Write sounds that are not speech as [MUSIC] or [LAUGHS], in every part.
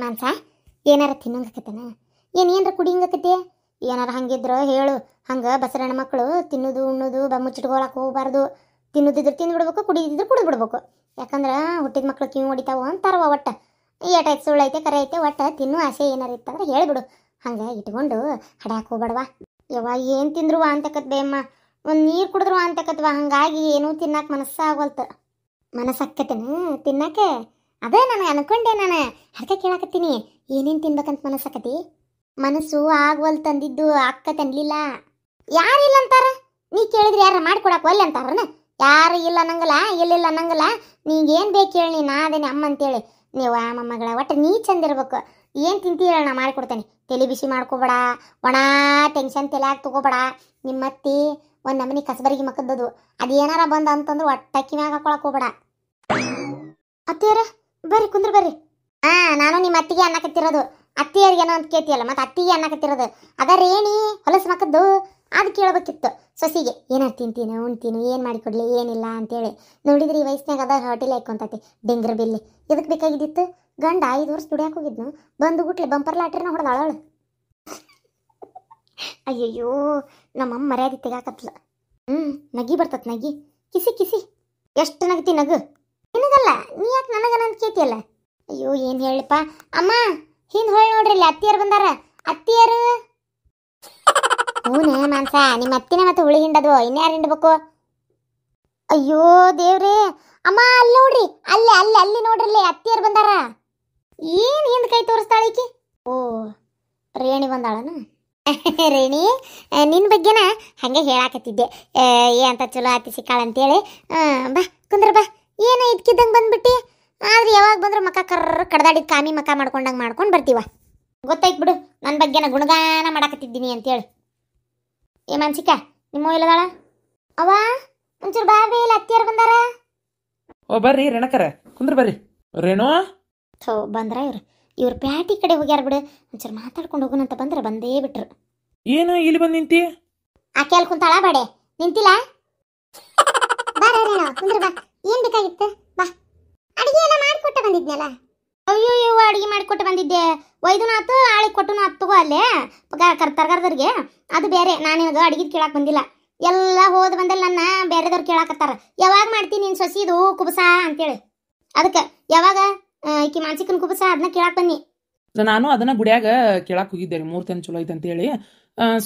ಮಾಂಸ ಏನಾರ ತಿನ್ನಂಗಕತ್ತೇನ ಏನು ಏನಾರ ಕುಡಿಯಂಗಕತ್ತೆ ಏನಾರ ಹಂಗಿದ್ರೆ ಹೇಳು ಹಂಗೆ ಬಸರಣ್ಣ ಮಕ್ಕಳು ತಿನ್ನೋದು ಉಣ್ಣೋದು ಮುಚ್ಚಿಟ್ಕೊಳಕ್ಕೆ ಹೋಗ್ಬಾರ್ದು ತಿನ್ನೋದಿದ್ರೆ ತಿಂದ್ಬಿಡ್ಬೇಕು ಕುಡಿದಿದ್ರೆ ಕುಡಿದ್ಬಿಡ್ಬೇಕು ಯಾಕಂದ್ರೆ ಹುಟ್ಟಿದ ಮಕ್ಳು ಕಿವಿ ಹೊಡಿತಾವ ಅಂತಾರವ ಒಟ್ಟು ಏಟಾಯ್ತು ಸುಳ್ಳು ಐತೆ ಕರೆ ಐತೆ ಒಟ್ಟು ತಿನ್ನು ಆಸೆ ಏನಾರ ಇತ್ತಂದ್ರೆ ಹೇಳಿಬಿಡು ಹಂಗೆ ಇಟ್ಕೊಂಡು ಹಡ್ಯಾಕ ಹೋಗ್ಬೇಡವಾ ಯವ್ವ ಏನು ತಿಂದ್ರುವ ಅಂತಕತ್ ಬೇಮ್ಮ ಒಂದು ನೀರು ಕುಡಿದ್ರು ಅಂತಕತ್ವ ಹಂಗಾಗಿ ಏನೂ ತಿನ್ನಕ್ಕೆ ಮನಸ್ಸಾಗಲ್ತು ಮನಸ್ಸಾಕತ್ತೇನು ತಿನ್ನಕ್ಕೆ ಅದೇ ನಾನು ಅನ್ಕೊಂಡೆ ನಾನು ಅದಕ್ಕೆ ಕೇಳಾಕತ್ತೀನಿ ಏನೇನು ತಿನ್ಬೇಕಂತ ಮನಸ್ಸಾಕತಿ ಮನಸ್ಸು ಆಗ್ವಲ್ ತಂದಿದ್ದು ಅಕ್ಕ ಯಾರು ಇಲ್ಲ ಅಂತಾರ ನೀ ಕೇಳಿದ್ರೆ ಯಾರ ಮಾಡ್ಕೊಡಕ್ಕೆ ಒಲ್ಲೆ ಅಂತಾರನ ಯಾರು ಇಲ್ಲ ಅನ್ನಂಗಲ್ಲ ಎಲ್ಲಿಲ್ಲ ಅನ್ನಂಗಲ್ಲ ನೀಗೇನು ಬೇಕು ಹೇಳಿ ನಾ ಅದೇನೆ ಅಮ್ಮ ಅಂತೇಳಿ ನೀವು ಆ ಮೊಮ್ಮಗಳ ಒಟ್ಟು ನೀ ಚಂದ ಇರ್ಬೇಕು ಏನು ತಿಂತೀರ ನಾ ಮಾಡಿಕೊಡ್ತೇನೆ ತಲೆ ಬಿಸಿ ಮಾಡ್ಕೋಬೇಡ ಒಣ ಟೆನ್ಷನ್ ತಲೆ ಹಾಕಿ ತಗೋಬೇಡ ನಿಮ್ಮತ್ತಿ ಒಂದು ನಮನಿ ಕಸಬರಿಗೆ ಮಕ್ಕದದು ಅದು ಏನಾರ ಬಂದ ಅಂತಂದ್ರೆ ಒಟ್ಟ ಮ್ಯಾಗ ಹಾಕೊಳಕ್ಕೆ ಹೋಗ್ಬೇಡ ಅತ್ತೇರ ಬರ್ರಿ ಕುಂದ್ರ ಬರ್ರಿ ಹಾ ನಾನು ನಿಮ್ಮ ಅತ್ತಿಗೆ ಅನ್ನಕತ್ತಿರೋದು ಅತ್ತಿಯರಿಗೇನೋ ಅಂತ ಕೇಳ್ತಿಯಲ್ಲ ಮತ್ತೆ ಅತ್ತಿಗೆ ಅನ್ನಕತ್ತಿರೋದು ಅದ ರೇಣಿ ಹೊಲಸು ಮಕ್ಕದ್ದು ಅದು ಕೇಳಬೇಕಿತ್ತು ಸೊಸಿಗೆ ಏನಾರು ತಿಂತೀನಿ ಉಣ್ತೀನಿ ಏನು ಮಾಡಿಕೊಡ್ಲಿ ಏನಿಲ್ಲ ಅಂತೇಳಿ ನೋಡಿದ್ರಿ ಈ ವಯಸ್ಸಿನಾಗ ಅದ ಹೋಟೆಲ್ ಹಾಕೊಂತತಿ ಡೆಂಗ್ರ ಬಿಲ್ಲಿ ಇದಕ್ಕೆ ಬೇಕಾಗಿದ್ದಿತ್ತು ಗಂಡ ಐದು ವರ್ಷ ದುಡಿಯಾಕ ಹೋಗಿದ್ನು ಬಂದು ಗುಟ್ಲೆ ಬಂಪರ್ ಲಾಟ್ರಿನ ಅಳ ಅಯ್ಯಯ್ಯೋ ನಮ್ಮಮ್ಮ ಮರ್ಯಾದೆ ತೆಗಾಕತ್ಲ ಹ್ಞೂ ನಗಿ ಬರ್ತತ್ ನಗಿ ಕಿಸಿ ಕಿಸಿ ಎಷ್ಟು ನಗತಿ ನಗು ನಿನಗಲ್ಲ ನೀ ಯಾಕೆ ನನಗನಂತ ಕೇತಿಯಲ್ಲ ಅಯ್ಯೋ ಏನು ಹೇಳಿಪ್ಪ ಅಮ್ಮ ಹಿಂದೆ ಹೊಳ್ ನೋಡ್ರಿ ಇಲ್ಲಿ ಅತ್ತಿಯರು ಬಂದಾರ ಅತ್ತಿಯರು ಹ್ಞೂ ಮಾನ್ಸ ನಿಮ್ಮ ಅತ್ತಿನ ಮತ್ತೆ ಹುಳಿ ಹಿಂಡದು ಇನ್ಯಾರು ಹಿಂಡ್ಬೇಕು ಅಯ್ಯೋ ದೇವ್ರಿ ಅಮ್ಮ ಅಲ್ಲಿ ನೋಡ್ರಿ ಅಲ್ಲಿ ಅಲ್ಲಿ ಅಲ್ಲಿ ನೋಡ್ರಿ ಇಲ್ಲಿ ಅತ್ತಿಯರು ಬಂದಾರ ಏನು ಹಿಂದೆ ಕೈ ತೋರಿಸ್ತಾಳೆ ಈಕಿ ಓ ರೇಣಿ ಬಂದಾಳನು [LAUGHS] ರೇಣಿ ನಿನ್ನ ಬಗ್ಗೆನ ಹಂಗೆ ಹೇಳಾಕತ್ತಿದ್ದೆ ಏ ಅಂತ ಚಲೋ ಆತಿ ಸಿಕ್ಕಾಳಂತೇಳಿ ಬಾ ಕುಂದ್ರ ಬಾ ಏನು ಇದ್ಕಿದ್ದಂಗೆ ಬಂದ್ಬಿಟ್ಟು ಆದ್ರೆ ಯಾವಾಗ ಬಂದ್ರು ಮಕ್ಕ ಕರ್ರ ಕಡ್ದಾಡಿದ ಕಾಮಿ ಮಕ್ಕ ಮಾಡ್ಕೊಂಡಂಗೆ ಮಾಡ್ಕೊಂಡು ಬರ್ತೀವ ಗೊತ್ತಾಯ್ತು ಬಿಡು ನನ್ನ ಬಗ್ಗೆ ನಾ ಗುಣಗಾನ ಮಾಡಾಕತ್ತಿದ್ದೀನಿ ಅಂತೇಳಿ ಏ ಮಾನ್ಸಿಕ ನಿಮ್ಮ ಇಲ್ಲದಾಳ ಅವ ಒಂಚೂರು ಬಾಬಿ ಇಲ್ಲ ಅತ್ತಿಯರ್ ಬಂದಾರ ಓ ಬರ್ರಿ ರೇಣಕರ ಕುಂದ್ರ ಬರ್ರಿ ರೇಣು ಥೋ ಬಂದ್ರ ಇವ್ರು ಇವ್ರು ಪ್ಯಾಟಿ ಕಡೆ ಹೋಗ್ಯಾರ ಬಿಡು ಒಂಚೂರು ಮಾತಾಡ್ಕೊಂಡು ಅಂತ ಬಂದ್ರೆ ಬಂದೇ ಬಿಟ್ರು ಏನು ಇಲ್ಲಿ ಬಂದು ನಿಂತಿ ಆಕೆ ಅಲ್ಲಿ ಕುಂತಾಳ ಬಾಡೆ ನಿಂತಿಲ್ಲ ಕುಂದ್ರ ಬಾ ಏನ್ ಬೇಕಾಗಿತ್ತು ಬಾ ಅಡಿಗೆ ಎಲ್ಲ ಮಾಡ್ಕೊಟ್ಟ ಬಂದಿದ್ನಲ್ಲ ಅಯ್ಯೋ ಅಯ್ಯೋ ಅಡಿಗೆ ಮಾಡ್ಕೊಟ್ಟು ಬಂದಿದ್ದೆ ಒಯ್ದು ಆತು ಆಳಿಗೆ ಕೊಟ್ಟನು ಆತು ತಗೋ ಅಲ್ಲೇ ತರ್ಗರ್ದವ್ರಿಗೆ ಅದು ಬೇರೆ ನಾನು ಇವಾಗ ಅಡಿಗೆ ಕೇಳಕ್ಕೆ ಬಂದಿಲ್ಲ ಎಲ್ಲ ಹೋದ ಬಂದಲ್ಲಿ ನನ್ನ ಬೇರೆದವ್ರು ಕೇಳಾಕತ್ತಾರ ಯಾವಾಗ ಮಾಡ್ತೀನಿ ನೀನು ಸೊಸಿದು ಕುಬಸ ಅಂತೇಳಿ ಅದಕ್ಕೆ ಯಾವಾಗ ಈಕಿ ಮಾನಸಿಕನ ಕುಬಸ ಅದನ್ನ ಕೇಳಾಕ್ ಬನ್ನಿ ನಾನು ಅದನ್ನ ಗುಡಿಯಾಗ ಕೇಳಾಕ್ ಹೋಗಿದ್ದೆ ರೀ ಮೂರು ತನ ಚಲೋ ಐತೆ ಅಂತೇಳಿ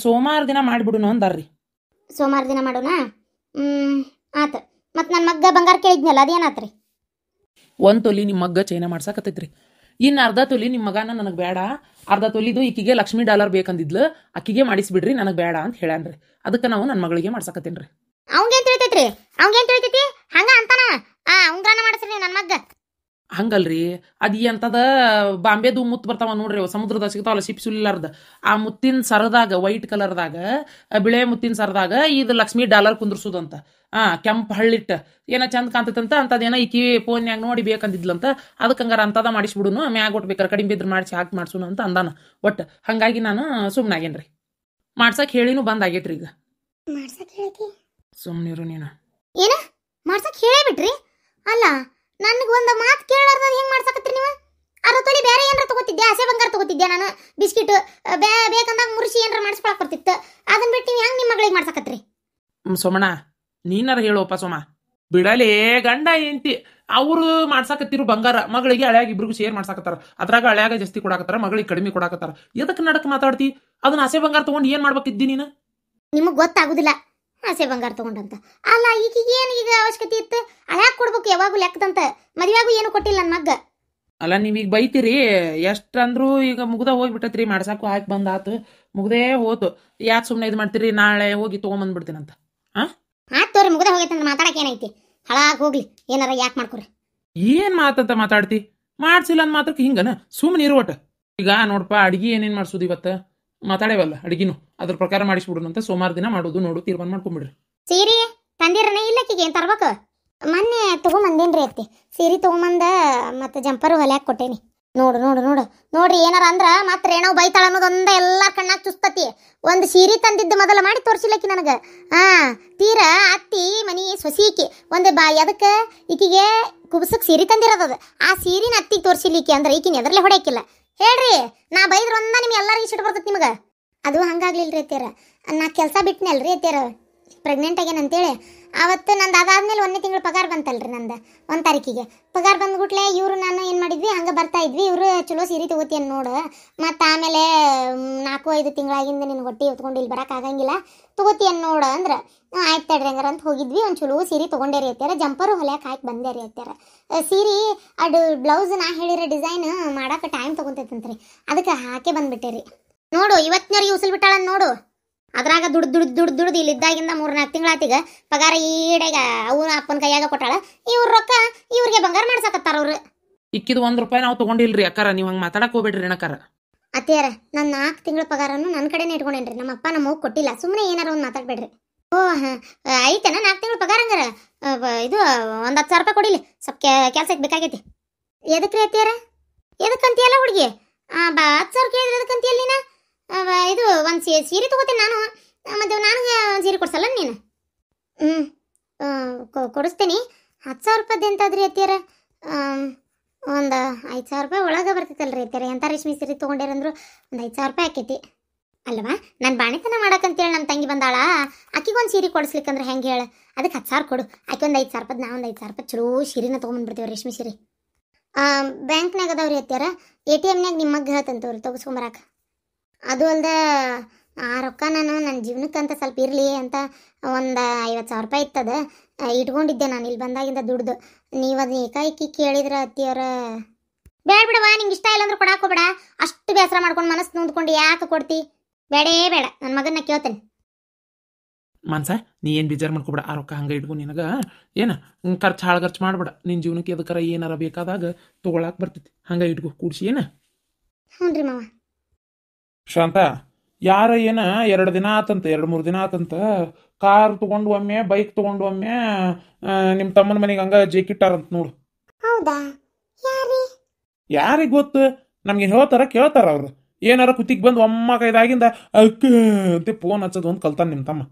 ಸೋಮವಾರ ದಿನ ಮಾಡಿಬಿಡೋಣ ಅಂದಾರ್ರಿ ಸೋಮವಾರ ದಿನ ಮಾಡೋಣ ಹ್ಞೂ ಆತ ಮತ್ತು ನನ್ನ ಮಗ್ಗ ಬಂಗಾರ ಕೇಳಿದ್ನಲ್ಲ ಅದೇನಾತ್ರಿ ಒಂದು ತೊಲಿ ನಿಮ್ಮ ಮಗ್ಗ ಚೈನ ಮಾಡ್ಸಕತ್ತೈತ್ರಿ ಇನ್ನು ಅರ್ಧ ತೊಲಿ ನಿಮ್ಮ ಮಗನ ನನಗೆ ಬೇಡ ಅರ್ಧ ತೊಲಿದು ಈಕಿಗೆ ಲಕ್ಷ್ಮಿ ಡಾಲರ್ ಬೇಕಂದಿದ್ಲು ಅಕ್ಕಿಗೆ ಮಾಡಿಸ್ಬಿಡ್ರಿ ನನಗೆ ಬೇಡ ಅಂತ ಹೇಳ್ಯಾನ್ರಿ ಅದಕ್ಕೆ ನಾವು ನನ್ನ ಮಗಳಿಗೆ ಮಾಡ್ಸಕತ್ತೀನಿ ರೀ ಅವಂಗೇನ್ ತಿಳಿತೈತ್ರಿ ಅವಂಗೇನ್ ತಿಳಿತೈತಿ ಹಂಗ ಅಂತಾನ ಆ ಉಂಗ್ರಾನ ಮಾಡಿಸ್ರಿ ನನ್ನ ಮಗ್ಗ ಹಂಗಲ್ರಿ ಅದು ಎಂಥದ ಬಾಂಬೆದು ಮುತ್ತು ಬರ್ತಾವ ನೋಡ್ರಿ ಸಮುದ್ರದ ಸಿಗ್ತಾವಲ್ಲ ಶಿಪ್ ಸುಲಿಲಾರ್ದ ಆ ಮುತ್ತಿನ ಸರದಾಗ ವೈಟ್ ಕಲರ್ದಾಗ ಬಿಳೆ ಮುತ್ತಿನ ಸರದಾಗ ಇದು ಲಕ್ಷ್ಮಿ ಡಾಲರ್ ಕುಂದ್ರಸುದಂತ ಆ ಕೆಂಪು ಹಳ್ಳಿಟ್ಟು ಏನೋ ಚಂದ ಕಾಣ್ತೈತಂತ ಏನ ಈ ಕಿವಿ ಫೋನ್ಯಾಗ ನೋಡಿ ಬೇಕಂದಿದ್ಲಂತ ಅದಕ್ಕೆ ಹಂಗಾರ ಅಂತದ ಮಾಡಿಸ್ಬಿಡುನು ಮ್ಯಾಗ ಕೊಟ್ಬೇಕಾರೆ ಕಡಿಮೆ ಬಿದ್ರೆ ಮಾಡಿಸಿ ಹಾಕಿ ಮಾಡ್ಸೋಣ ಅಂತ ಅಂದಾನ ಒಟ್ಟು ಹಂಗಾಗಿ ನಾನು ಆಗೇನ್ರಿ ಮಾಡ್ಸಕ್ ಹೇಳಿನೂ ಬಂದ್ ಆಗೈತ್ರಿ ಈಗ ಸುಮ್ಮನಿರು ನೀನು ಏನ ಮಾಡ್ಸಕ್ ಹೇಳೇ ಬಿಟ್ರಿ ಅಲ್ಲ ನನಗೆ ಒಂದು ಮಾತು ಕೇಳಾರ್ದ ಹೆಂಗೆ ಮಾಡ್ಸಕತ್ರಿ ನೀವು ಅದ್ರ ತೊಲಿ ಬೇರೆ ಏನಾರ ತಗೋತಿದ್ದೆ ಹಸೆ ಬಂಗಾರ ತಗೋತಿದ್ದೆ ನಾನು ಬಿಸ್ಕಿಟ್ ಬೇ ಬೇಕಂದಾಗ ಮುರ್ಸಿ ಏನಾರ ಮಾಡಿಸ್ಕೊಳಕ್ ಬರ್ತಿತ್ತು ಅದನ್ನ ಬಿಟ್ಟು ನೀವು ಹೆಂಗೆ ನಿಮ್ಮ ಮಗಳಿಗೆ ಮಾಡ್ಸಕತ್ರಿ ಸೋಮಣ್ಣ ನೀನಾರ ಹೇಳೋಪ್ಪ ಸೋಮ ಬಿಡಲೇ ಗಂಡ ಏಂತಿ ಅವರು ಮಾಡ್ಸಾಕತ್ತಿರು ಬಂಗಾರ ಮಗಳಿಗೆ ಹಳೆಯಾಗ ಇಬ್ಬರಿಗೂ ಶೇರ್ ಮಾಡ್ಸಕತ್ತಾರ ಅದ್ರಾಗ ಹಳೆಯಾಗ ಜಾಸ್ತಿ ಕೊಡಾಕತ್ತಾರ ಮಗಳಿಗೆ ಕಡಿಮೆ ಕೊಡಾಕತ್ತಾರ ಎದಕ್ಕೆ ನಡಕ್ ಮಾತಾಡ್ತಿ ಅದನ್ನ ಹಸೆ ಬಂಗಾರ ತಗೊಂಡು ಏನ್ ಮಾಡ್ಬೇಕಿದ್ದಿ ನೀನು ನಿಮಗ್ ಗೊತ್ತಾಗುದಿಲ್ಲ ಆಸೆ ಬಂಗಾರ ತಗೊಂಡಂತ ಅಲ್ಲ ಈಗ ಏನು ಈಗ ಅವಶ್ಯಕತೆ ಇತ್ತು ಅಳ್ಯಾಕೆ ಕೊಡ್ಬೇಕು ಯಾವಾಗ ಲೆಕ್ಕದಂತ ಮದುವೆಗೂ ಏನು ಕೊಟ್ಟಿಲ್ಲ ನನ್ನ ಮಗ್ಗ ಅಲ್ಲ ನೀವೀಗ ಬೈತೀರಿ ಎಷ್ಟಂದ್ರೂ ಈಗ ಮುಗ್ದ ಹೋಗ್ಬಿಟ್ಟತ್ರಿ ಮಾಡ್ಸಾಕು ಹಾಕಿ ಬಂದಾತು ಮುಗ್ದೇ ಹೋತು ಯಾಕೆ ಸುಮ್ಮನೆ ಇದು ಮಾಡ್ತೀರಿ ನಾಳೆ ಹೋಗಿ ತೊಗೊಂಬಂದ್ಬಿಡ್ತೀನಂತ ಹಾಂ ಆತ್ ತೋರಿ ಮುಗ್ದ ಹೋಗೈತಂದ್ರೆ ಮಾತಾಡಕ್ಕೆ ಏನೈತಿ ಹಳಾಕ್ ಹೋಗ್ಲಿ ಏನಾರ ಯಾಕೆ ಮಾಡ್ಕೊರಿ ಏನು ಮಾತಂತ ಮಾತಾಡ್ತಿ ಮಾಡ್ಸಿಲ್ಲ ಅಂದ್ ಮಾತ್ರಕ್ಕೆ ಹಿಂಗನ ಸುಮ್ಮನೆ ಇರುವಟ ಈಗ ನೋಡಪ್ಪ ಅಡ್ಗೆ ಏನೇನು ಮಾಡ್ಸೋದು ಇವತ್ತು ಮಾತಾಡೇವಲ್ಲ ಅಡಿಗಿನೂ ಅದ್ರ ಪ್ರಕಾರ ಮಾಡಿಸ್ಬಿಡೋಣಂತ ಸೋಮವಾರ ದಿನ ಮಾಡೋದು ನೋಡು ತೀರ್ಮಾನ ಮಾಡ್ಕೊಂಬಿಡ್ರಿ ಸೀರೆ ತಂದಿರನ ಇಲ್ಲಕ್ಕಿಗೆ ಏನು ತರ್ಬೇಕು ಮೊನ್ನೆ ತೊಗೊಂಬಂದೇನ್ರಿ ಅತ್ತಿ ಸೀರೆ ತೊಗೊಂಬಂದ ಮತ್ತು ಜಂಪರ್ ಹೊಲ್ಯಾಕ ಕೊಟ್ಟೇನಿ ನೋಡು ನೋಡು ನೋಡು ನೋಡ್ರಿ ಏನಾರ ಅಂದ್ರ ಮತ್ತೆ ರೇಣವ್ ಬೈತಾಳ ಅನ್ನೋದೊಂದ ಎಲ್ಲಾ ಕಣ್ಣಾಗ ಚುಸ್ತತಿ ಒಂದು ಸೀರೆ ತಂದಿದ್ದು ಮೊದಲ ಮಾಡಿ ತೋರಿಸಿಲ್ಲಕಿ ನನಗೆ ಆ ತೀರಾ ಅತ್ತಿ ಮನಿ ಸೊಸಿಕಿ ಒಂದು ಬಾ ಅದಕ್ಕೆ ಈಕಿಗೆ ಕುಬ್ಸಕ್ಕೆ ಸೀರೆ ತಂದಿರೋದದ ಆ ಸೀರಿನ ಅತ್ತಿಗೆ ತೋರಿಸಿಲಿಕ್ಕೆ ಅಂದ್ರೆ ಈಕಿನ ಎದರಲ್ಲೇ ಹೊಡೆಯಕಿಲ್ಲ ಹೇಳ್ರಿ ನಾ ಬೈದ್ರೊಂದ ನಿಮ್ಗೆ ಎಲ್ಲರಿಗೂ ಸಿಟ್ಟು ಬರ್ತೈತೆ ನಿಮಗೆ ಅದು ಹಂಗಾಗ್ಲಿಲ್ಲ ರೀ ತೇರ ನಾ ಕೆಲಸ ಬಿಟ್ಟನಲ್ರಿ ತೇರ ಪ್ರೆಗ್ನೆಂಟ್ ಅಂತೇಳಿ ಆವತ್ತು ನಂದು ಅದಾದ್ಮೇಲೆ ಒಂದೇ ತಿಂಗಳು ಪಗಾರ ಬಂತಲ್ರಿ ನಂದು ಒಂದು ತಾರೀಕಿಗೆ ಪಗಾರ ಬಂದ್ಬಿಟ್ಲೆ ಇವರು ನಾನು ಏನು ಮಾಡಿದ್ವಿ ಹಂಗೆ ಬರ್ತಾ ಇದ್ವಿ ಇವರು ಚಲೋ ಸೀರೆ ತಗೋತೀಯ ನೋಡು ಮತ್ತು ಆಮೇಲೆ ನಾಲ್ಕು ಐದು ತಿಂಗಳಾಗಿಂದ ನಿನ್ನ ಹೊಟ್ಟಿ ಹೊತ್ಕೊಂಡು ಇಲ್ಲಿ ಆಗಂಗಿಲ್ಲ ಅನ್ನ ನೋಡು ಅಂದ್ರೆ ಆಯ್ತು ತಡ್ರಿ ಹಂಗಾರ ಅಂತ ಹೋಗಿದ್ವಿ ಒಂದು ಚಲೋ ಸೀರೆ ತೊಗೊಂಡೇ ರೀ ಅತ್ತಾರ ಜಂಪರು ಹೊಲ್ಯಾಕೆ ಹಾಕಿ ಬಂದೇ ರೀ ಅತ್ತಾರ ಸೀರೆ ಅದು ಬ್ಲೌಸ್ ನಾ ಹೇಳಿರೋ ಡಿಸೈನ್ ಮಾಡೋಕೆ ಟೈಮ್ ರೀ ಅದಕ್ಕೆ ಹಾಕೇ ಬಂದ್ಬಿಟ್ಟೆ ರೀ ನೋಡು ಇವತ್ತಿನವ್ರಿಗೆ ಉಸಿಲ್ ಬಿಟ್ಟಾಳ ನೋಡು ಅದ್ರಾಗ ದುಡ್ಡು ದುಡ್ಡು ದುಡ್ಡು ದುಡ್ದು ನಾಲ್ಕು ಮೂರ್ನಾಲ್ಕು ತಿಂಗಳಾತಿಗ ಪಗಾರ ಈಡೆಗ ಅವನ ಅಪ್ಪನ ಕೈಯಾಗ ಕೊಟ್ಟಾಳ ಇವ್ರ ರೊಕ್ಕ ಇವ್ರಿಗೆ ಬಂಗಾರ ಮಾಡ್ಸಕತ್ತಾರ ಅವ್ರು ಇಕ್ಕಿದ ಒಂದ್ ರೂಪಾಯಿ ನಾವು ತಗೊಂಡಿಲ್ರಿ ಅಕ್ಕಾರ ನೀವು ಹಂಗ ಮಾತಾಡಕ್ ಹೋಗ್ಬೇಡ್ರಿ ಅಣ್ಣಕ್ಕಾರ ಅತ್ತಿಯಾರ ನನ್ನ ನಾಲ್ಕು ತಿಂಗಳ ಪಗಾರನು ನನ್ನ ಕಡೆನೇ ಇಟ್ಕೊಂಡೇನ್ರಿ ನಮ್ಮ ಅಪ್ಪ ನಮ್ಮ ಅವ್ಗೆ ಕೊಟ್ಟಿಲ್ಲ ಸುಮ್ಮನೆ ಏನಾರ ಒಂದು ಮಾತಾಡ್ಬೇಡ್ರಿ ಓ ಐತೆನ ನಾಲ್ಕು ತಿಂಗಳ ಪಗಾರ ಹಂಗಾರ ಇದು ಒಂದು ಹತ್ತು ಸಾವಿರ ರೂಪಾಯಿ ಕೊಡಿಲಿ ಸ್ವಲ್ಪ ಕೆಲ್ಸಕ್ಕೆ ಬೇಕಾಗೈತಿ ಎದಕ್ಕೆ ರೀ ಎದಕ್ಕಂತಿಯಲ್ಲ ಹುಡುಗಿ ಬಾ ಹತ್ತು ಸಾವಿರ ಕೇಳಿದ್ರೆ ಎದಕ್ಕಂತೀಯಲ್ಲ ನೀನು ಇದು ಒಂದು ಸೀರೆ ತೊಗೋತೀನಿ ನಾನು ಮತ್ತು ನನಗೆ ಒಂದು ಸೀರೆ ಕೊಡ್ಸಲ್ಲ ನೀನು ಹ್ಞೂ ಕೊಡಿಸ್ತೀನಿ ಹತ್ತು ಸಾವಿರ ರೂಪಾಯ್ದು ಎಂತಾದ್ರಿ ಅತ್ತಿಯಾರ ಒಂದು ಐದು ಸಾವಿರ ರೂಪಾಯಿ ಒಳಗೆ ಬರ್ತೈತಲ್ಲ ರೀ ಅತ್ತಿಯಾರ ಎಂಥ ರೇಷ್ಮೆ ಸೀರೆ ತೊಗೊಂಡಿರಂದ್ರು ಒಂದು ಐದು ಸಾವಿರ ರೂಪಾಯಿ ಆಕೈತಿ ಅಲ್ವಾ ನಾನು ಬಾಣಿತನ ಮಾಡಕ್ಕಂತೇಳಿ ನನ್ನ ತಂಗಿ ಬಂದಾಳ ಆಕಿಗೊಂದು ಸೀರೆ ಕೊಡಿಸ್ಲಿಕ್ಕಂದ್ರೆ ಹೆಂಗೆ ಹೇಳ ಅದಕ್ಕೆ ಹತ್ತು ಸಾವಿರ ಕೊಡು ಆಕೆ ಒಂದು ಐದು ಸಾವಿರ ರೂಪಾಯಿ ನಾ ಒಂದು ಐದು ಸಾವಿರ ರೂಪಾಯಿ ಚಲೋ ಸೀರೆನ ತೊಗೊಂಡ್ಬಿಡ್ತೀವಿ ರೇಷ್ಮೆ ಸೀರೆ ಬ್ಯಾಂಕ್ನಾಗ ಅದಾವ್ರಿ ಅತ್ತಿಯಾರ ಎ ಟಿ ಎಮ್ನಾಗ ನಿಮಗೆ ಹೇಳ್ತಂತವ್ರಿ ತೊಗಸ್ಕೊಂಬರಾಕ ಅದು ಅಲ್ಲದೆ ಆ ರೊಕ್ಕ ನಾನು ನನ್ನ ಜೀವನಕ್ಕಂತ ಸ್ವಲ್ಪ ಇರಲಿ ಅಂತ ಒಂದು ಐವತ್ತು ಸಾವಿರ ರೂಪಾಯಿ ಇತ್ತದೆ ಇಟ್ಕೊಂಡಿದ್ದೆ ನಾನು ಇಲ್ಲಿ ಬಂದಾಗಿಂದ ದುಡ್ದು ನೀವು ಅದನ್ನ ಏಕಾಏಕಿ ಕೇಳಿದ್ರೆ ಅತ್ತಿಯವರ ಬೇಡ ಬಿಡವ ನಿಂಗೆ ಇಷ್ಟ ಇಲ್ಲ ಅಂದ್ರೆ ಕೊಡಾಕ ಅಷ್ಟು ಬೇಸರ ಮಾಡ್ಕೊಂಡು ಮನಸ್ಸು ನೋಂದ್ಕೊಂಡು ಯಾಕೆ ಕೊಡ್ತಿ ಬೇಡೇ ಬೇಡ ನನ್ನ ಮಗನ ಕೇಳ್ತೇನೆ ಮನ್ಸ ನೀ ಏನು ಬೇಜಾರು ಮಾಡ್ಕೊಬೇಡ ಆ ರೊಕ್ಕ ಹಂಗೆ ಇಟ್ಕೊಂಡು ನಿನಗೆ ಏನು ಖರ್ಚು ಹಾಳು ಖರ್ಚು ಮಾಡ್ಬೇಡ ನಿನ್ನ ಜೀವನಕ್ಕೆ ಅದಕ್ಕಾರ ಏನಾರ ಬೇಕಾದಾಗ ತೊಗೊಳಕ್ಕೆ ಬರ್ತೈತಿ ಹಂಗೆ ಇಟ್ಕೊ ಕೂಡಿಸಿ ಏನು ಹ್ಞೂ ರೀ ಮಾವ ಶಾಂತ ಯಾರ ಏನ ಎರಡು ದಿನ ಆತಂತ ಎರಡು ಮೂರು ದಿನ ಆತಂತ ಕಾರ್ ತಗೊಂಡು ಒಮ್ಮೆ ಬೈಕ್ ತಗೊಂಡು ಒಮ್ಮೆ ನಿಮ್ಮ ತಮ್ಮನ ಮನೆಗೆ ಹಂಗ ಜೇಕಿಟ್ಟಾರಂತ ನೋಡು ಹೌದಾ ಯಾರಿಗೆ ಗೊತ್ತು ನಮ್ಗೆ ಹೇಳ್ತಾರ ಕೇಳ್ತಾರ ಅವ್ರು ಏನಾರ ಕುತ್ತಿಗೆ ಬಂದು ಒಮ್ಮ ಕೈದಾಗಿಂದ ಅಕ್ಕ ಅಂತ ಫೋನ್ ಹಚ್ಚೋದು ಒಂದು ಕಲ್ತಾನ ನಿಮ್ಮ ತಮ್ಮ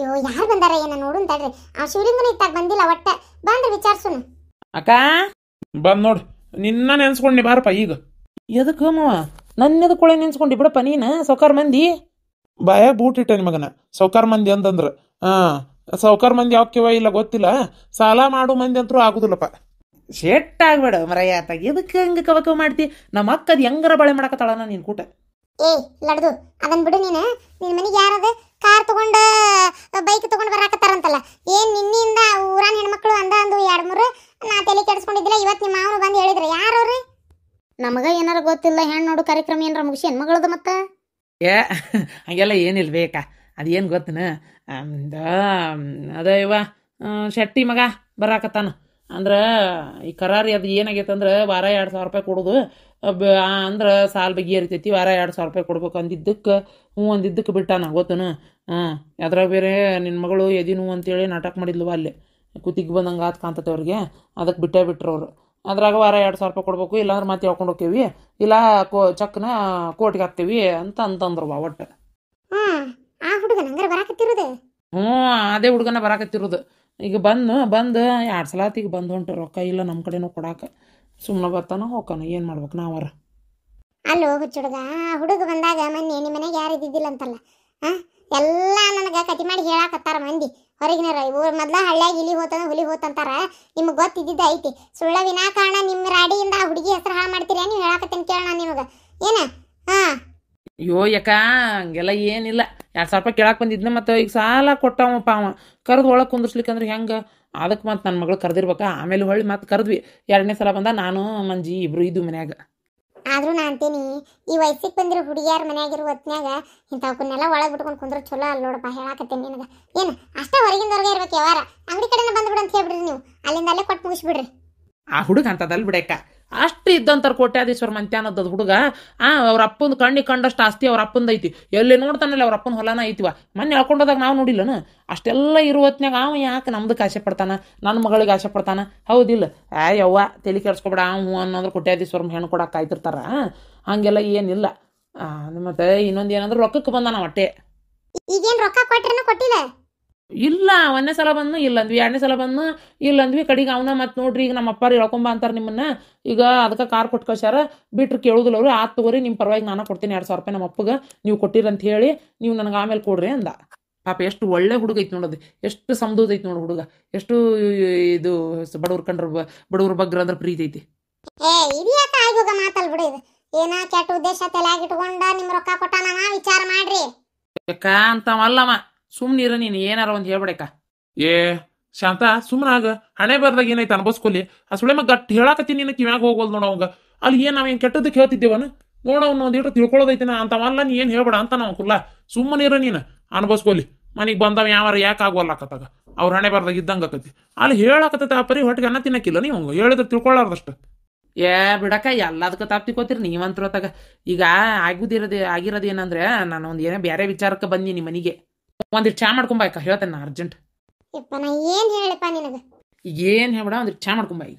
ಅಯ್ಯೋ ಯಾರು ಬಂದಾರ ಏನ ನೋಡು ತಡ್ರಿ ಬಂದಿಲ್ಲ ಒಟ್ಟ ಅಕ್ಕ ಬಂದ್ ನೋಡು ನಿನ್ನ ನೆನ್ಸ್ಕೊಂಡು ಬಾರಪ್ಪ ಈಗ ಎದಕ್ಕೆ ನನ್ನದು ಕೊಳೆ ನಿನ್ಸ್ಕೊಂಡು ಬಿಡಪ್ಪ ನೀನು ಸೌಕಾರ ಮಂದಿ ಬಾಯಾಗ ಬೂಟ್ ಇಟ್ಟೆ ನಿಮಗನ ಸೌಕಾರ ಮಂದಿ ಅಂತಂದ್ರೆ ಹಾಂ ಸೌಕಾರ ಮಂದಿ ಯಾವ ಕಿವ ಇಲ್ಲ ಗೊತ್ತಿಲ್ಲ ಸಾಲ ಮಾಡು ಮಂದಿ ಅಂತರೂ ಆಗುದಿಲ್ಲಪ್ಪ ಶೆಟ್ ಆಗ್ಬೇಡ ಮರಯ್ಯ ಎದಕ್ಕೆ ಹೆಂಗೆ ಕವಕ ಮಾಡ್ತಿ ನಮ್ಮ ಅಕ್ಕದ ಹೆಂಗಾರ ಬಳೆ ಮಾಡಕತ್ತಾಳನ ನೀನು ಕೂಟ ಏ ಲಡ್ದು ಅದನ್ ಬಿಡು ನೀನು ನಿನ್ ಮನೆಗೆ ಯಾರದ ಕಾರ್ ತಗೊಂಡ ಬೈಕ್ ತಗೊಂಡು ಬರಾಕತ್ತಾರಂತಲ್ಲ ಏನ್ ನಿನ್ನಿಂದ ಊರಾನ ಹೆಣ್ಮಕ್ಳು ಅಂದ ಅಂದು ಎರಡು ಮೂರು ನಾ ತಲೆ ಕೆಡಿಸ್ಕೊಂಡಿದ್ದಿಲ್ಲ ಇವತ್ತು ನಿಮ್ಮ ಗೊತ್ತಿಲ್ಲ ಹೆಣ್ಣು ನೋಡು ಕಾರ್ಯಕ್ರಮ ಏನ್ರ ಮುಗಿಸಿ ಹೆಣ್ಮಗಳದ ಮತ್ತೆ ಏ ಹಂಗೆಲ್ಲ ಏನಿಲ್ಲ ಬೇಕಾ ಅದೇನು ಗೊತ್ತನ ಅದ ಇವ ಶೆಟ್ಟಿ ಮಗ ಬರಾಕತ್ತಾನ ಅಂದ್ರ ಈ ಕರಾರಿ ಅದು ಏನಾಗೈತೆ ಅಂದ್ರೆ ವಾರ ಎರಡು ಸಾವಿರ ರೂಪಾಯಿ ಕೊಡೋದು ಅಂದ್ರ ಸಾಲ ಬಗ್ಗೆ ಇರ್ತೈತಿ ವಾರ ಎರಡು ಸಾವಿರ ರೂಪಾಯಿ ಕೊಡ್ಬೇಕು ಅಂದಿದ್ದಕ್ಕೆ ಹ್ಞೂ ಅಂದಿದ್ದಕ್ಕೆ ಬಿಟ್ಟಾನ ಗೊತ್ತನು ಹಾಂ ಅದ್ರಾಗ ಬೇರೆ ನಿನ್ನ ಮಗಳು ಎದಿನು ಅಂತೇಳಿ ನಾಟಕ ಮಾಡಿದ್ಲವ ಅಲ್ಲಿ ಕುತ್ತಿಗೆ ಬಂದಂಗೆ ಆತ್ ಕಾಂತತೆ ಅವ್ರಿಗೆ ಅದಕ್ಕೆ ಬಿಟ್ಟೇ ಬಿಟ್ರು ಅವರು ಅದ್ರಾಗ ವಾರ ಎರಡು ಸಾವಿರ ರೂಪಾಯಿ ಕೊಡ್ಬೇಕು ಇಲ್ಲಾಂದ್ರೆ ಮತ್ತೆ ಹೇಳ್ಕೊಂಡು ಹೋಗ್ತೀವಿ ಇಲ್ಲ ಕೋ ಚಕ್ನ ಕೋಟಿಗೆ ಹಾಕ್ತೀವಿ ಅಂತ ಅಂತಂದ್ರು ಬಾ ಒಟ್ಟು ಹ್ಞೂ ಅದೇ ಹುಡುಗನ ಬರಾಕತ್ತಿರೋದು ಈಗ ಬಂದು ಬಂದು ಎರಡು ಸಲ ಈಗ ಬಂದು ಹೊಂಟು ರೊಕ್ಕ ಇಲ್ಲ ನಮ್ಮ ಕಡೆನೂ ಕೊಡಾಕ ಸುಮ್ಮನೆ ಬರ್ತಾನ ಹೋಗ್ತಾನ ಏನು ಮಾಡ್ಬೇಕು ನಾವರ ಅಲ್ಲ ಹುಚ್ಚುಡುಗ ಹುಡುಗ ಬಂದಾಗ ಮೊನ್ನೆ ನಿಮ್ಮ ಯಾರು ಇದ್ದಿದ್ದಿಲ್ಲ ಅಂತಲ್ಲ ಹಾಂ ಎಲ್ಲ ನನಗೆ ಕತಿ ಮಾಡಿ ಹೇಳಾಕತ್ತಾರ ಮಂದಿ ಹೊರಗಿನರ ಇವು ಮೊದ್ಲ ಹಳ್ಳ್ಯಾಗ ಇಲಿ ಹೋತಂದ್ರೆ ಹುಲಿ ಹೋತಂತಾರ ನಿಮ್ಗೆ ಗೊತ್ತಿದ್ದಿದ್ದ ಐತಿ ಸುಳ್ಳ ವಿನಾಕಾರಣ ನಿಮ್ಮ ರಾಡಿಯಿಂದ ಆ ಹುಡುಗಿ ಹೆಸರು ಹಾಳು ಮಾಡ್ತೀರಾ ನೀವು ಹೇಳಾಕತ್ತೇನೆ ಕೇಳೋಣ ನಿಮಗೆ ಏನ ಹಾ ಅಯ್ಯೋ ಯಾಕ ಹಂಗೆಲ್ಲ ಏನಿಲ್ಲ ಎರಡು ಸಾವಿರ ರೂಪಾಯಿ ಕೇಳಕ್ಕೆ ಬಂದಿದ್ನ ಮತ್ತು ಈಗ ಸಾಲ ಕೊಟ್ಟವಪ್ಪ ಅವ ಕರೆದು ಒಳಗೆ ಅಂದ್ರೆ ಹೆಂಗೆ ಅದಕ್ಕೆ ಮತ್ತು ನನ್ನ ಮಗಳು ಕರೆದಿರ್ಬೇಕಾ ಆಮೇಲೆ ಹೊಳ್ಳಿ ಮತ್ತೆ ಕರೆದ್ವಿ ಎರಡನೇ ಸಲ ಬಂದ ನಾನು ಮಂಜಿ ಇಬ್ರು ಇದ್ದು ಮನ್ಯಾಗ ಆದರೂ ನಾ ಅಂತೀನಿ ಈ ವಯಸ್ಸಿಗೆ ಬಂದಿರೋ ಹುಡುಗಿಯಾರ ಮನೆಯಾಗಿರೋ ಹೊತ್ನ್ಯಾಗ ಇಂಥವಕ್ಕನ್ನೆಲ್ಲ ಒಳಗೆ ಬಿಟ್ಕೊಂಡು ಕುಂದ್ರೆ ಚಲೋ ಅಲ್ಲ ನೋಡಪ್ಪ ಹೇಳಾಕತ್ತೀನಿ ನಿನಗೆ ಏನು ಅಷ್ಟೇ ಹೊರಗಿಂದವ್ರಿಗೆ ಇರ್ಬೇಕು ಯಾವಾರ ಅಂಗಡಿ ಬಂದು ಬಿಡು ಅಂತ ಹೇಳ್ಬಿಡ್ರಿ ನೀವು ಅಲ್ಲಿಂದ ಅಲ್ಲೇ ಕೊಟ್ಟು ಮುಗಿಸ್ಬಿಡ್ರಿ ಆ ಹುಡುಗ ಅಂತದಲ್ಲ ಬಿಡಕ್ಕ ಅಷ್ಟು ಇದ್ದಂತಾರೆ ಕೋಟ್ಯಾಧೀಶ್ವರ ಮಂತ್ಯ ಹುಡುಗ ಆ ಅವ್ರ ಅಪ್ಪಂದು ಕಣ್ಣಿ ಕಂಡಷ್ಟು ಆಸ್ತಿ ಅವ್ರ ಅಪ್ಪಂದು ಐತಿ ಎಲ್ಲಿ ನೋಡ್ತಾನಲ್ಲ ಅವ್ರ ಅಪ್ಪನ ಹೊಲನ ಐತಿವ ಮೊನ್ನೆ ಹೇಳ್ಕೊಂಡೋದಾಗ ನಾವು ನೋಡಿಲ್ಲನು ಅಷ್ಟೆಲ್ಲ ಇರುವ ಹೊತ್ನಾಗ ಅವ ಯಾಕೆ ನಮ್ದಕ್ಕೆ ಆಸೆ ಪಡ್ತಾನ ನನ್ನ ಮಗಳಿಗೆ ಆಸೆ ಪಡ್ತಾನ ಹೌದಿಲ್ಲ ಆ ಯವ್ವ ತಲೆ ಕೆಡ್ಸ್ಕೊಬೇಡ ಹೂ ಅನ್ನೋದ್ರ ಕೊಟ್ಯಾಧೀಶ್ವರ ಹೆಣ್ಣು ಕೊಡಕ್ಕೆ ಕಾಯ್ತಿರ್ತಾರ ಹಂಗೆಲ್ಲ ಏನಿಲ್ಲ ಮತ್ತೆ ಇನ್ನೊಂದು ಏನಂದ್ರೆ ರೊಕ್ಕಕ್ಕೆ ಬಂದಾನ ಹೊಟ್ಟೆ ಈಗೇನು ರೊಕ್ಕ ಕೊಟ್ಟಿಲ್ಲ ಇಲ್ಲ ಒಂದನೇ ಸಲ ಬಂದು ಇಲ್ಲಂದ್ವಿ ಎರಡನೇ ಸಲ ಬಂದು ಇಲ್ಲಂದ್ವಿ ಕಡೆಗೆ ಅವನ ಮತ್ತೆ ನೋಡ್ರಿ ಈಗ ನಮ್ಮ ಅಪ್ಪಾರು ಹೇಳ್ಕೊಂಬ ಅಂತಾರೆ ನಿಮ್ಮನ್ನ ಈಗ ಅದಕ್ಕೆ ಕಾರ್ ಕೊಟ್ಟು ಕಳ್ಸ್ಯಾರ ಬಿಟ್ರೆ ಕೇಳುದಿಲ್ಲ ಅವರು ಆತ್ ತಗೋರಿ ನಿಮ್ಮ ಪರವಾಗಿ ನಾನು ಕೊಡ್ತೀನಿ ಎರಡು ಸಾವಿರ ರೂಪಾಯಿ ನಮ್ಮ ಅಪ್ಪಗೆ ನೀವು ಕೊಟ್ಟಿರಂತ ಹೇಳಿ ನೀವು ನನಗೆ ಆಮೇಲೆ ಕೊಡ್ರಿ ಅಂದ ಪಾಪ ಎಷ್ಟು ಒಳ್ಳೆ ಹುಡುಗ ಐತಿ ನೋಡೋದು ಎಷ್ಟು ಸಮದೂತ ಐತಿ ಹುಡುಗ ಎಷ್ಟು ಇದು ಬಡವ್ರ ಕಂಡ್ರ ಬಡವ್ರ ಬಗ್ರ ಅಂದ್ರೆ ಪ್ರೀತಿ ಐತಿ ಏನಾ ಕೆಟ್ಟ ಉದ್ದೇಶ ತಲೆಯಾಗಿಟ್ಕೊಂಡ ನಿಮ್ ರೊಕ್ಕ ಕೊಟ್ಟಾನ ವಿಚಾರ ಮಾಡ್ರಿ ಅಂತವಲ್ಲಮ್ಮ ನೀರ ನೀನ್ ಏನಾರ ಒಂದ್ ಹೇಳ್ಬೇಡಕ್ಕ ಏ ಶಾಂತ ಸುಮ್ಮನಾಗ ಹಣೆ ಬರ್ದಾಗ ಏನೈತಿ ಅನ್ಭವಿಸ್ಕೊಲಿ ಆ ಸುಳೆ ಮಗ ಗಟ್ಟಿ ಹೇಳಾಕತ್ತೀನಿ ನಿನ್ನ ಕಿವ್ಯಾಗ ಹೋಗ್ಬೋದು ನೋಡ ಅವಂಗ ಅಲ್ಲಿ ಏನು ಏನ್ ಕೆಟ್ಟದಕ್ಕೆ ಹೇಳ್ತಿದ್ದೇವನು ನೋಡ ಅವ್ನು ಒಂದೇಟು ತಿಳ್ಕೊಳ್ಳೋದೈತಿನ ಅಂತವಲ್ಲ ನೀ ಏನು ಹೇಳ್ಬೇಡ ಅಂತ ನಾವು ಕುಲ್ಲ ಸುಮ್ಮನಿರ ನೀನು ಅನ್ಭವಿಸ್ಕೊಲಿ ಮನೆಗೆ ಬಂದವ ಯಾವ ಯಾಕೆ ಆಗೋಲ್ಲಾಕತ್ತಾಗ ಅವ್ರ ಹಣೆ ಬರ್ದಾಗ ಇದ್ದಂಗ ಆಕತಿ ಅಲ್ಲಿ ಹೇಳಾಕತ್ತ ಆ ಪರಿ ಹೊಟ್ಟಿಗೆ ಅನ್ನ ತಿನ್ನಕ್ಕಿಲ್ಲ ನೀವು ಹೇಳಿದ್ರೆ ತಿಳ್ಕೊಳ್ಳಾರ್ದಷ್ಟು ಏ ಬಿಡಕ್ಕ ತಾಪ್ತಿ ತಾಪ್ತಿಕೋತಿರಿ ತಗ ಈಗ ಆಗುದಿರೋದೇ ಆಗಿರೋದೇನಂದ್ರೆ ನಾನು ಒಂದು ಏನೇ ಬೇರೆ ವಿಚಾರಕ್ಕೆ ಬಂದೀನಿ ಮನೆಗೆ ಒಂದಿಟ್ ಚಾ ಮಾಡ್ಕೊಂಬಾಯ್ಕ ಹೇಳ್ತೇನೆ ನಾ ಅರ್ಜೆಂಟ್ ಯಪ್ಪ ಏನು ಹೇಳಪ್ಪ ನಿನಗೆ ಈಗ ಏನು ಹೇಳ್ಬೇಡ ಒಂದಿಟ್ಟು ಚಾ ಮಾಡ್ಕೊಂಬ ಈಗ